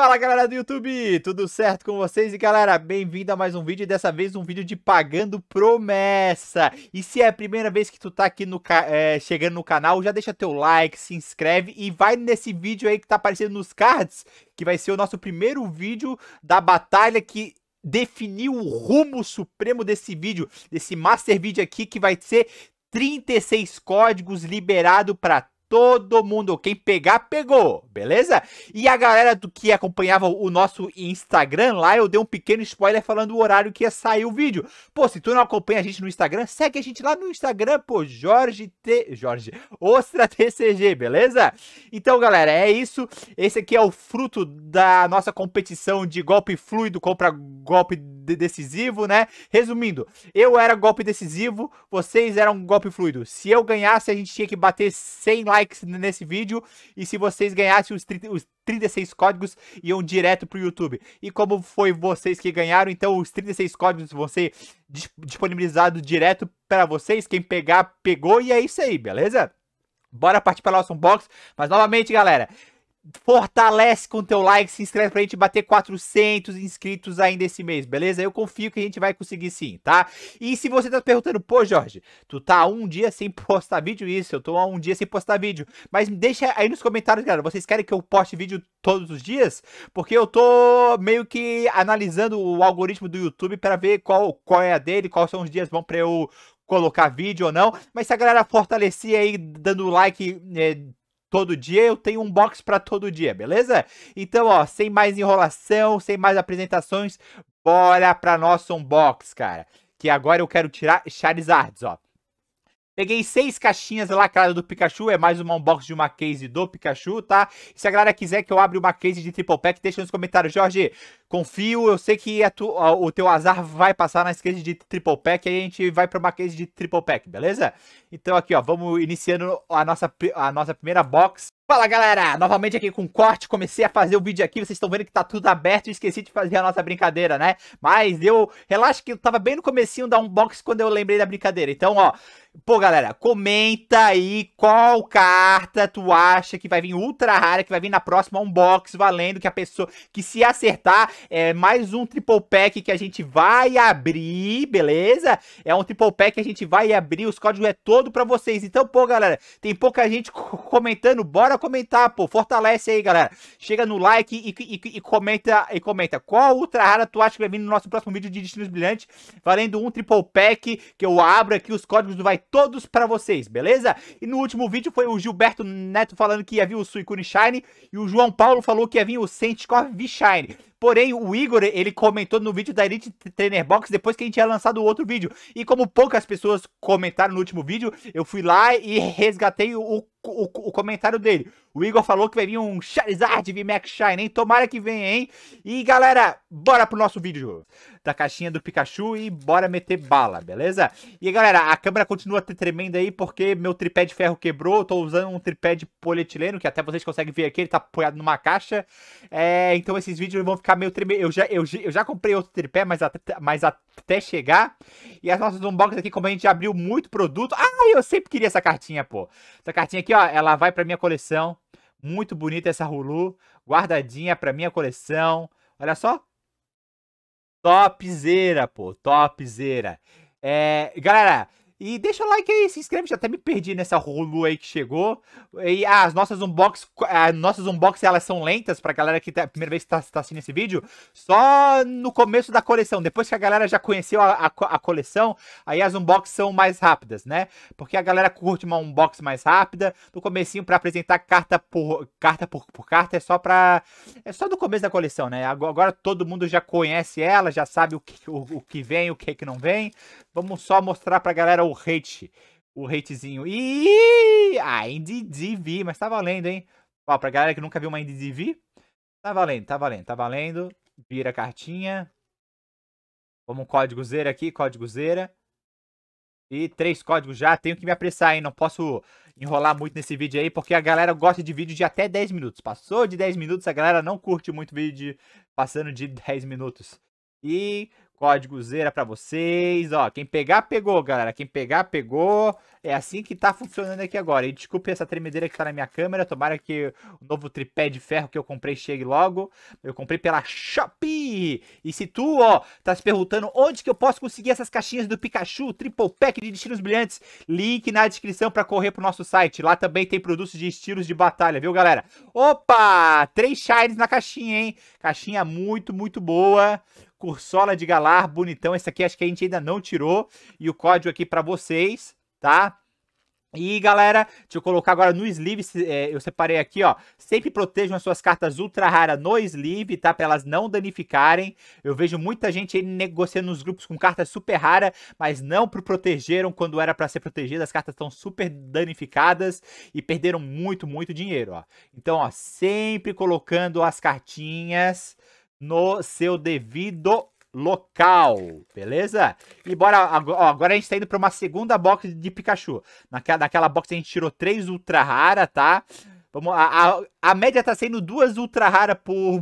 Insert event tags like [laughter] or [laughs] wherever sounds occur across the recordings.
Fala galera do YouTube, tudo certo com vocês? E galera, bem-vindo a mais um vídeo, e dessa vez um vídeo de Pagando Promessa. E se é a primeira vez que tu tá aqui no é, chegando no canal, já deixa teu like, se inscreve e vai nesse vídeo aí que tá aparecendo nos cards, que vai ser o nosso primeiro vídeo da batalha que definiu o rumo supremo desse vídeo, desse master vídeo aqui que vai ser 36 códigos liberado para todo mundo. Quem pegar, pegou, beleza? E a galera do que acompanhava o nosso Instagram lá, eu dei um pequeno spoiler falando o horário que ia sair o vídeo. Pô, se tu não acompanha a gente no Instagram, segue a gente lá no Instagram, pô, Jorge T. Jorge, Ostra TCG, beleza? Então, galera, é isso. Esse aqui é o fruto da nossa competição de golpe fluido contra golpe de decisivo, né? Resumindo, eu era golpe decisivo, vocês eram golpe fluido. Se eu ganhasse, a gente tinha que bater 100 likes likes nesse vídeo. E se vocês ganhassem os, os 36 códigos, iam direto pro YouTube. E como foi vocês que ganharam, então os 36 códigos vão ser disponibilizados direto para vocês. Quem pegar, pegou. E é isso aí, beleza? Bora partir para nosso unboxing. Mas novamente, galera fortalece com teu like, se inscreve pra gente bater 400 inscritos ainda esse mês, beleza? Eu confio que a gente vai conseguir sim, tá? E se você tá perguntando, pô Jorge, tu tá um dia sem [laughs] postar vídeo? Isso, eu tô um dia sem postar vídeo. Mas deixa aí nos comentários, galera, vocês querem que eu poste vídeo todos os dias? Porque eu tô meio que analisando o algoritmo do YouTube para ver qual, qual é a dele, quais são os dias bons pra eu colocar vídeo ou não, mas se a galera fortalecer aí, dando like, é, todo dia, eu tenho um box para todo dia, beleza? Então, ó, sem mais enrolação, sem mais apresentações, bora para nosso unbox, cara. Que agora eu quero tirar Charizards, ó. Peguei seis caixinhas lacradas do Pikachu, é mais uma unboxing de uma case do Pikachu, tá? se a galera quiser que eu abra uma case de Triple Pack, deixa nos comentários. Jorge, confio, eu sei que tu, o teu azar vai passar nas cases de Triple Pack, aí a gente vai pra uma case de Triple Pack, beleza? Então aqui, ó, vamos iniciando a nossa, a nossa primeira box. Fala galera, novamente aqui com corte, comecei a fazer o vídeo aqui, vocês estão vendo que tá tudo aberto e esqueci de fazer a nossa brincadeira, né? Mas eu, relaxa que eu tava bem no comecinho da unboxing quando eu lembrei da brincadeira, então ó, Pô, galera, comenta aí qual carta tu acha que vai vir ultra rara, que vai vir na próxima unbox, valendo que a pessoa que se acertar é mais um triple pack que a gente vai abrir, beleza? É um triple pack que a gente vai abrir, os códigos é todo pra vocês. Então, pô, galera, tem pouca gente comentando, bora comentar, pô, fortalece aí, galera. Chega no like e, e, e comenta e comenta qual ultra rara tu acha que vai vir no nosso próximo vídeo de Destinos Brilhantes, valendo um triple pack que eu abro aqui, os códigos do vai todos para vocês, beleza? E no último vídeo foi o Gilberto Neto falando que ia vir o Suicune Shine e o João Paulo falou que ia vir o Saint V Shine. Porém, o Igor, ele comentou no vídeo da Elite Trainer Box depois que a gente tinha lançado o outro vídeo. E como poucas pessoas comentaram no último vídeo, eu fui lá e resgatei o, o, o comentário dele. O Igor falou que vai vir um Charizard V-Max Shine, hein? Tomara que venha, hein? E galera, bora pro nosso vídeo da caixinha do Pikachu e bora meter bala, beleza? E galera, a câmera continua tremendo aí porque meu tripé de ferro quebrou. Eu tô usando um tripé de polietileno, que até vocês conseguem ver aqui, ele tá apoiado numa caixa. É, então esses vídeos vão ficar ficar meio tremendo. Eu já, eu, eu, já comprei outro tripé, mas, mas até chegar. E as nossas unboxings aqui, como a gente abriu muito produto. Ah, eu sempre queria essa cartinha, pô. Essa cartinha aqui, ó, ela vai pra minha coleção. Muito bonita essa Hulu. Guardadinha pra minha coleção. Olha só. Topzera, pô. Topzera. É, galera, e deixa o like aí, se inscreve, já até me perdi nessa rolo aí que chegou. E ah, as nossas unbox, as nossas unbox elas são lentas pra galera que tá, primeira vez que tá, tá assistindo esse vídeo, só no começo da coleção, depois que a galera já conheceu a, a, a coleção, aí as unbox são mais rápidas, né? Porque a galera curte uma unbox mais rápida, no comecinho pra apresentar carta por carta por, por carta é só pra é só no começo da coleção, né? Agora todo mundo já conhece ela, já sabe o que, o, o que vem, o que, é que não vem. Vamos só mostrar pra galera o hate. O hatezinho. Ih, a ah, NDDV, mas tá valendo, hein? Ó, pra galera que nunca viu uma NDDV, tá valendo, tá valendo, tá valendo. Vira a cartinha. Vamos um código zero aqui, código zero E três códigos já, tenho que me apressar, hein? Não posso enrolar muito nesse vídeo aí, porque a galera gosta de vídeo de até 10 minutos. Passou de 10 minutos, a galera não curte muito vídeo de... passando de 10 minutos. E Código Zera pra vocês, ó. Quem pegar, pegou, galera. Quem pegar, pegou. É assim que tá funcionando aqui agora. E desculpe essa tremedeira que tá na minha câmera. Tomara que o novo tripé de ferro que eu comprei chegue logo. Eu comprei pela Shopee. E se tu, ó, tá se perguntando onde que eu posso conseguir essas caixinhas do Pikachu, Triple Pack de Destinos Brilhantes, link na descrição pra correr pro nosso site. Lá também tem produtos de estilos de batalha, viu, galera? Opa! Três shines na caixinha, hein? Caixinha muito, muito boa. Cursola de Galar, bonitão. Esse aqui acho que a gente ainda não tirou. E o código aqui para vocês, tá? E galera, deixa eu colocar agora no sleeve, é, eu separei aqui, ó. Sempre protejam as suas cartas ultra rara no sleeve, tá? Pra elas não danificarem. Eu vejo muita gente aí negociando nos grupos com cartas super rara, mas não pro protegeram quando era para ser protegida. As cartas estão super danificadas e perderam muito, muito dinheiro, ó. Então, ó, sempre colocando as cartinhas no seu devido local, beleza? E bora, agora a gente tá indo pra uma segunda box de Pikachu. Naquela, naquela box a gente tirou três ultra rara, tá? Vamos, a, a, a média tá sendo duas ultra rara por,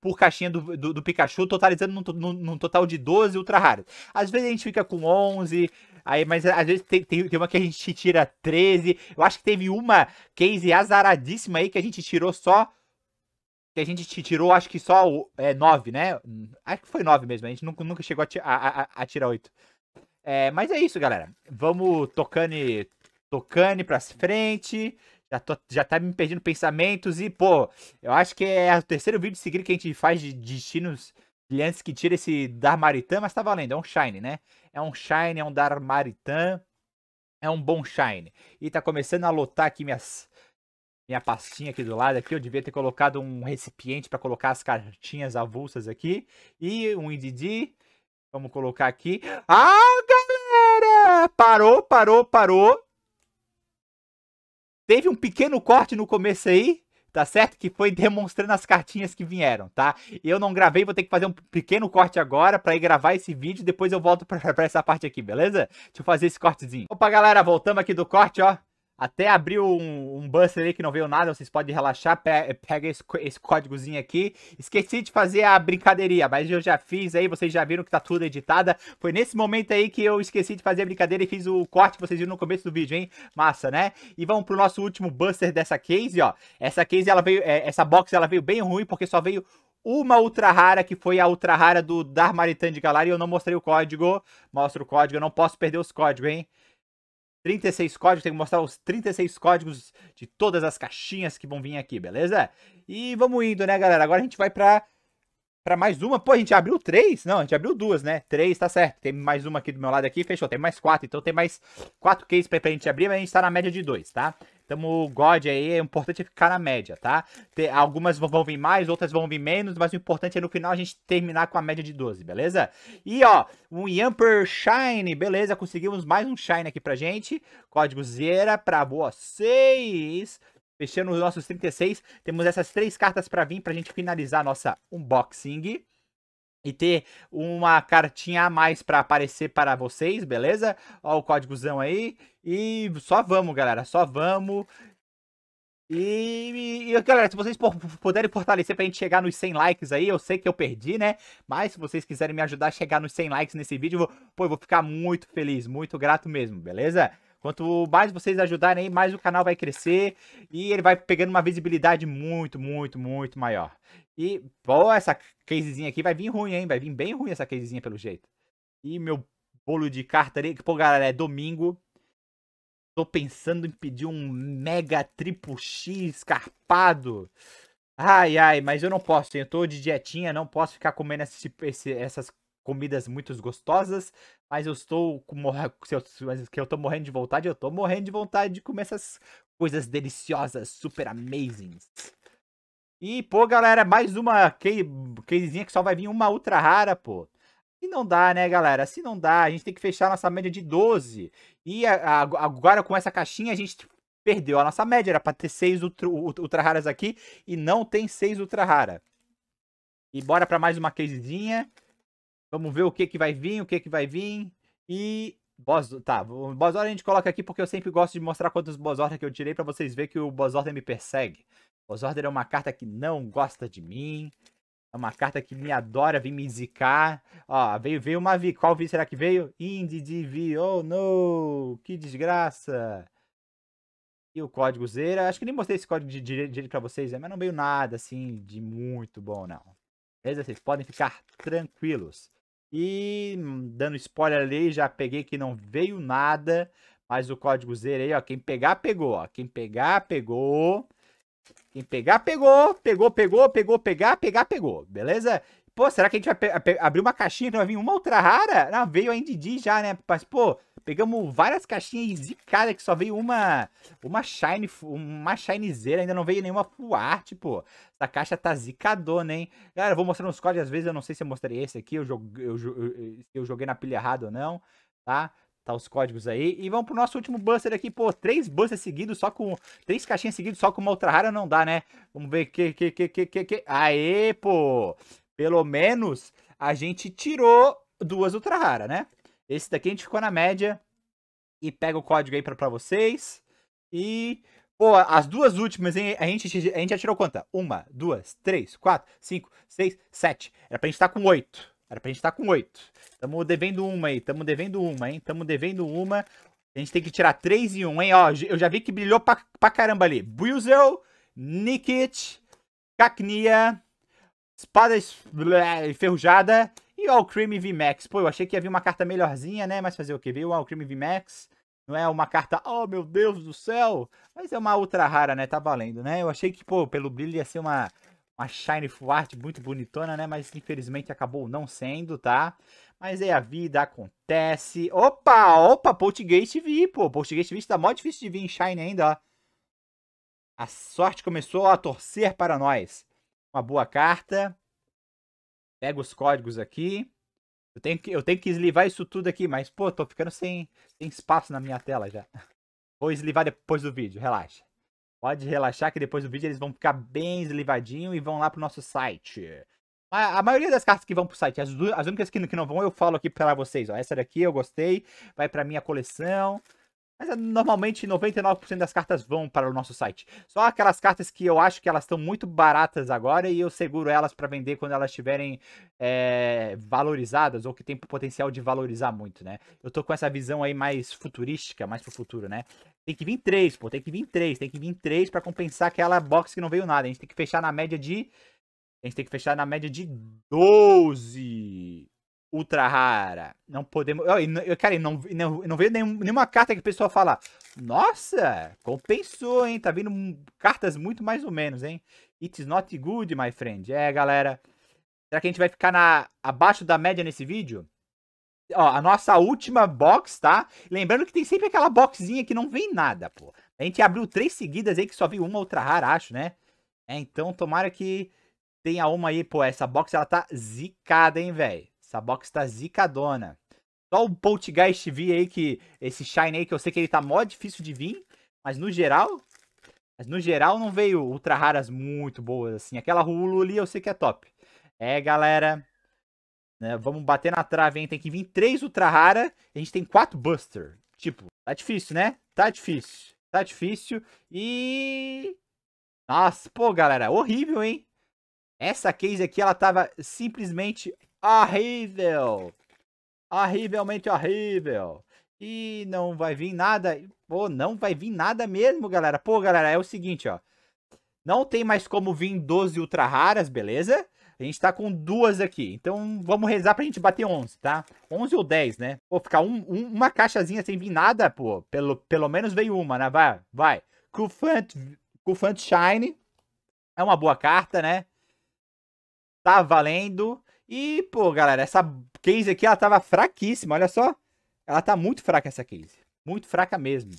por caixinha do, do, do Pikachu, totalizando num, num, num, total de 12 ultra raras. Às vezes a gente fica com 11, aí, mas às vezes tem, tem, tem, uma que a gente tira 13. Eu acho que teve uma case azaradíssima aí que a gente tirou só que a gente tirou, acho que só é, nove, né? Acho que foi nove mesmo, a gente nunca, nunca chegou a, a, a, a tirar oito. É, mas é isso, galera. Vamos tocando, tocando pra frente. Já, tô, já tá me perdendo pensamentos e, pô, eu acho que é o terceiro vídeo seguido que a gente faz de destinos brilhantes que tira esse Darmaritan, mas tá valendo, é um Shine, né? É um Shine, é um Darmaritan, é um bom Shine. E tá começando a lotar aqui minhas minha pastinha aqui do lado aqui, eu devia ter colocado um recipiente para colocar as cartinhas avulsas aqui e um IDD. Vamos colocar aqui. Ah, galera! Parou, parou, parou. Teve um pequeno corte no começo aí, tá certo? Que foi demonstrando as cartinhas que vieram, tá? Eu não gravei, vou ter que fazer um pequeno corte agora pra ir gravar esse vídeo. Depois eu volto pra, pra essa parte aqui, beleza? Deixa eu fazer esse cortezinho. Opa, galera, voltamos aqui do corte, ó. Até abriu um, um buster aí que não veio nada, vocês podem relaxar, pe pega esse, esse, códigozinho aqui. Esqueci de fazer a brincadeira, mas eu já fiz aí, vocês já viram que tá tudo editada. Foi nesse momento aí que eu esqueci de fazer a brincadeira e fiz o corte que vocês viram no começo do vídeo, hein? Massa, né? E vamos pro nosso último buster dessa case, ó. Essa case, ela veio, é, essa box, ela veio bem ruim, porque só veio uma ultra rara, que foi a ultra rara do Darmaritan de Galar, e eu não mostrei o código. Mostra o código, eu não posso perder os códigos, hein? 36 códigos, tem que mostrar os 36 códigos de todas as caixinhas que vão vir aqui, beleza? E vamos indo, né, galera? Agora a gente vai pra, pra mais uma. Pô, a gente abriu três? Não, a gente abriu duas, né? Três, tá certo. Tem mais uma aqui do meu lado aqui, fechou. Tem mais quatro, então tem mais quatro cases pra, pra gente abrir, mas a gente tá na média de dois, tá? Tamo God aí, é importante é ficar na média, tá? Tem, algumas vão vir mais, outras vão vir menos, mas o importante é no final a gente terminar com a média de 12, beleza? E ó, um Yamper Shine, beleza, conseguimos mais um Shine aqui pra gente. Código Zera pra vocês. Fechando os nossos 36, temos essas três cartas pra vir pra gente finalizar nossa unboxing e ter uma cartinha a mais para aparecer para vocês, beleza? Ó o códigozão aí. E só vamos, galera, só vamos. E, e, galera, se vocês puderem fortalecer pra gente chegar nos 100 likes aí, eu sei que eu perdi, né? Mas se vocês quiserem me ajudar a chegar nos 100 likes nesse vídeo, eu vou, pô, eu vou ficar muito feliz, muito grato mesmo, beleza? Quanto mais vocês ajudarem, mais o canal vai crescer e ele vai pegando uma visibilidade muito, muito, muito maior. E, pô, essa casezinha aqui vai vir ruim, hein? Vai vir bem ruim essa casezinha, pelo jeito. E meu bolo de carta ali, pô, galera, é domingo. Tô pensando em pedir um mega triple X escarpado. Ai, ai, mas eu não posso, hein? Eu tô de dietinha, não posso ficar comendo esse, esse, essas comidas muito gostosas mas eu estou que eu tô morrendo de vontade, eu tô morrendo de vontade de comer essas coisas deliciosas, super amazing. E, pô, galera, mais uma casezinha que só vai vir uma ultra rara, pô. E não dá, né, galera? Se não dá, a gente tem que fechar nossa média de 12. E a, a, agora com essa caixinha a gente perdeu a nossa média. Era pra ter 6 ultra, ultra raras aqui e não tem 6 ultra rara. E bora pra mais uma casezinha. Vamos ver o que que vai vir, o que que vai vir. E Boss, tá, Boss Order a gente coloca aqui porque eu sempre gosto de mostrar quantos Boss Order que eu tirei pra vocês verem que o Boss Order me persegue. Boss Order é uma carta que não gosta de mim. É uma carta que me adora vir me zicar. Ó, veio, veio uma Vi. Qual Vi será que veio? V. Oh, no! Que desgraça! E o código Zera. Acho que nem mostrei esse código de direito pra vocês, né? mas não veio nada, assim, de muito bom, não. Beleza? Vocês podem ficar tranquilos. E dando spoiler ali, já peguei que não veio nada, mas o código zerei, ó, quem pegar, pegou, ó, quem pegar, pegou. Quem pegar, pegou, pegou, pegou, pegou, pegar, pegar, pegou, beleza? Pô, será que a gente vai abrir uma caixinha que não vai vir uma ultra rara? Não, veio a NDD já, né? Mas, pô, Pegamos várias caixinhas zicadas que só veio uma uma shine, uma shinezeira, ainda não veio nenhuma full art, pô. Essa caixa tá zicadona, hein? Galera, eu vou mostrar uns códigos, às vezes eu não sei se eu mostrei esse aqui, eu joguei, eu, eu, eu joguei na pilha errada ou não, tá? Tá os códigos aí. E vamos pro nosso último buster aqui, pô. Três busters seguidos, só com... Três caixinhas seguidas, só com uma ultra rara não dá, né? Vamos ver que, que, que, que, que, que... Aê, pô! Pelo menos a gente tirou duas ultra rara, né? Esse daqui a gente ficou na média e pega o código aí pra, pra vocês. E, pô, as duas últimas, hein, a gente, a gente tirou quanto? Uma, duas, três, quatro, cinco, seis, sete. Era pra gente estar tá com oito. Era pra gente estar tá com oito. Tamo devendo uma aí, tamo devendo uma, hein? Tamo devendo uma. A gente tem que tirar três e um, hein? Ó, eu já vi que brilhou pra, pra caramba ali. Buizel, Nikit, Cacnia, Espada Enferrujada e o V VMAX? Pô, eu achei que ia vir uma carta melhorzinha, né? Mas fazer o quê? Veio o V VMAX. Não é uma carta, oh meu Deus do céu! Mas é uma ultra rara, né? Tá valendo, né? Eu achei que, pô, pelo brilho ia ser uma, uma Shiny Full muito bonitona, né? Mas infelizmente acabou não sendo, tá? Mas é a vida, acontece. Opa, opa, Poltgate vi, pô. Poltgate vi tá mó difícil de vir em Shine ainda, ó. A sorte começou a torcer para nós. Uma boa carta pego os códigos aqui. Eu tenho que, eu tenho que eslivar isso tudo aqui, mas pô, tô ficando sem, sem espaço na minha tela já. [laughs] Vou eslivar depois do vídeo, relaxa. Pode relaxar que depois do vídeo eles vão ficar bem eslivadinho e vão lá pro nosso site. A maioria das cartas que vão pro site, as, as únicas que não vão eu falo aqui para vocês. Ó. Essa daqui eu gostei, vai pra minha coleção. Mas é, normalmente 99% das cartas vão para o nosso site. Só aquelas cartas que eu acho que elas estão muito baratas agora e eu seguro elas para vender quando elas estiverem é, valorizadas ou que tem potencial de valorizar muito, né? Eu tô com essa visão aí mais futurística, mais pro futuro, né? Tem que vir três, pô, tem que vir três, tem que vir três para compensar aquela box que não veio nada. A gente tem que fechar na média de... A gente tem que fechar na média de 12 ultra rara. Não podemos. Eu, cara, não, não, não veio nenhum, nenhuma carta que o pessoal fala. Nossa, compensou, hein? Tá vindo cartas muito mais ou menos, hein? It's not good, my friend. É, galera. Será que a gente vai ficar na, abaixo da média nesse vídeo? Ó, a nossa última box, tá? Lembrando que tem sempre aquela boxinha que não vem nada, pô. A gente abriu três seguidas aí que só viu uma ultra rara, acho, né? É, então tomara que tenha uma aí, pô. Essa box, ela tá zicada, hein, velho? Essa box tá zicadona. Só o Poltgeist V aí, que esse Shine aí, que eu sei que ele tá mó difícil de vir. Mas no geral... Mas no geral não veio ultra raras muito boas, assim. Aquela Hulu ali eu sei que é top. É, galera... Né, vamos bater na trave, hein? Tem que vir três ultra rara. A gente tem quatro Buster. Tipo, tá difícil, né? Tá difícil. Tá difícil. E... Nossa, pô, galera, horrível, hein? Essa case aqui, ela tava simplesmente horrível. Horrivelmente horrível. E não vai vir nada. Pô, não vai vir nada mesmo, galera. Pô, galera, é o seguinte, ó. Não tem mais como vir 12 ultra raras, beleza? A gente tá com duas aqui. Então, vamos rezar pra gente bater 11, tá? 11 ou 10, né? Pô, ficar um, um, uma caixazinha sem vir nada, pô. Pelo, pelo menos veio uma, né? Vai, vai. Cufant, Cufant Shine. É uma boa carta, né? Tá valendo. E, pô, galera, essa case aqui, ela tava fraquíssima, olha só. Ela tá muito fraca essa case. Muito fraca mesmo.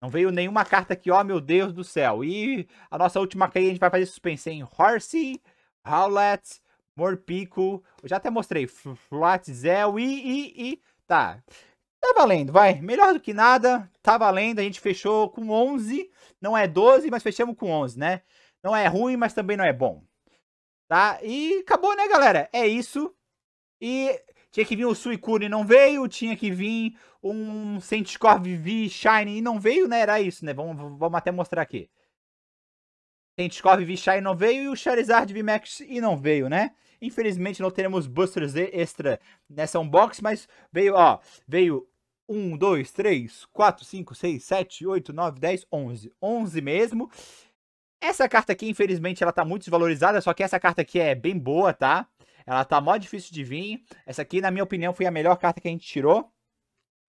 Não veio nenhuma carta aqui, ó, oh, meu Deus do céu. E a nossa última case a gente vai fazer suspense em Horsey, Howlett, Morpico. Eu já até mostrei. Flatzel e, e, e... Tá. Tá valendo, vai. Melhor do que nada. Tá valendo. A gente fechou com 11. Não é 12, mas fechamos com 11, né? Não é ruim, mas também não é bom tá? E acabou, né, galera? É isso. E tinha que vir o Suicune e não veio, tinha que vir um Centicorp V Shine e não veio, né? Era isso, né? Vamos, vamos até mostrar aqui. Centicorp V Shine não veio e o Charizard V Max e não veio, né? Infelizmente não teremos Buster Z extra nessa unbox, mas veio, ó, veio 1, 2, 3, 4, 5, 6, 7, 8, 9, 10, 11. 11 mesmo. Essa carta aqui, infelizmente, ela tá muito desvalorizada, só que essa carta aqui é bem boa, tá? Ela tá mó difícil de vir. Essa aqui, na minha opinião, foi a melhor carta que a gente tirou.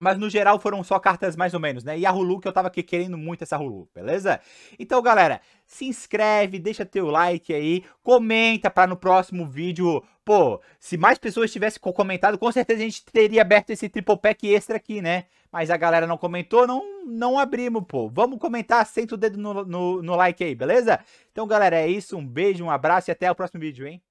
Mas no geral foram só cartas mais ou menos, né? E a Hulu que eu tava aqui querendo muito essa Hulu, beleza? Então, galera, se inscreve, deixa teu like aí, comenta para no próximo vídeo. Pô, se mais pessoas tivessem comentado, com certeza a gente teria aberto esse triple pack extra aqui, né? Mas a galera não comentou, não, não abrimos, pô. Vamos comentar, senta o dedo no, no, no like aí, beleza? Então, galera, é isso. Um beijo, um abraço e até o próximo vídeo, hein?